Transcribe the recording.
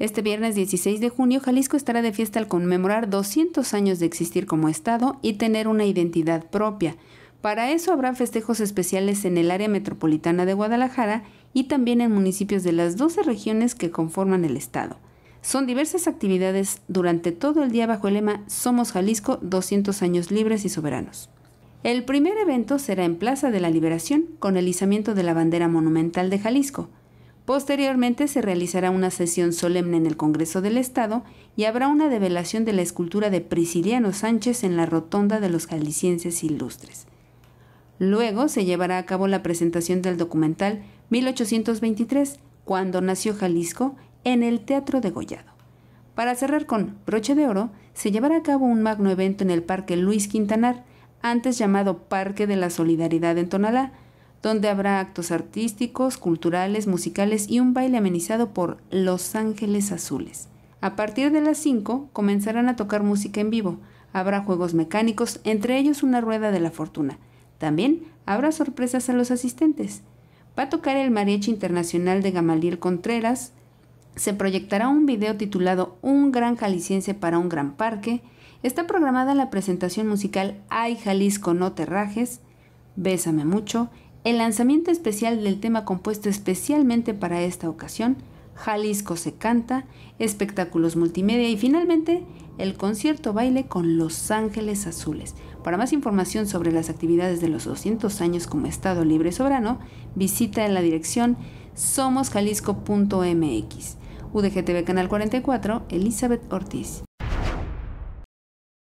Este viernes 16 de junio, Jalisco estará de fiesta al conmemorar 200 años de existir como Estado y tener una identidad propia. Para eso habrá festejos especiales en el área metropolitana de Guadalajara y también en municipios de las 12 regiones que conforman el Estado. Son diversas actividades durante todo el día bajo el lema Somos Jalisco, 200 años libres y soberanos. El primer evento será en Plaza de la Liberación con el izamiento de la bandera monumental de Jalisco. Posteriormente se realizará una sesión solemne en el Congreso del Estado y habrá una develación de la escultura de Prisciliano Sánchez en la Rotonda de los Jaliscienses Ilustres. Luego se llevará a cabo la presentación del documental 1823, cuando nació Jalisco, en el Teatro de Gollado. Para cerrar con broche de oro, se llevará a cabo un magno evento en el Parque Luis Quintanar, antes llamado Parque de la Solidaridad en Tonalá, donde habrá actos artísticos, culturales, musicales y un baile amenizado por Los Ángeles Azules. A partir de las 5 comenzarán a tocar música en vivo. Habrá juegos mecánicos, entre ellos una rueda de la fortuna. También habrá sorpresas a los asistentes. Va a tocar el Mariachi Internacional de Gamaliel Contreras. Se proyectará un video titulado Un gran jalisciense para un gran parque. Está programada la presentación musical Ay Jalisco no Terrajes, Bésame mucho el lanzamiento especial del tema compuesto especialmente para esta ocasión, Jalisco se canta, espectáculos multimedia y finalmente el concierto baile con Los Ángeles Azules. Para más información sobre las actividades de los 200 años como Estado Libre Soberano, visita en la dirección somosjalisco.mx. UDGTV Canal 44, Elizabeth Ortiz.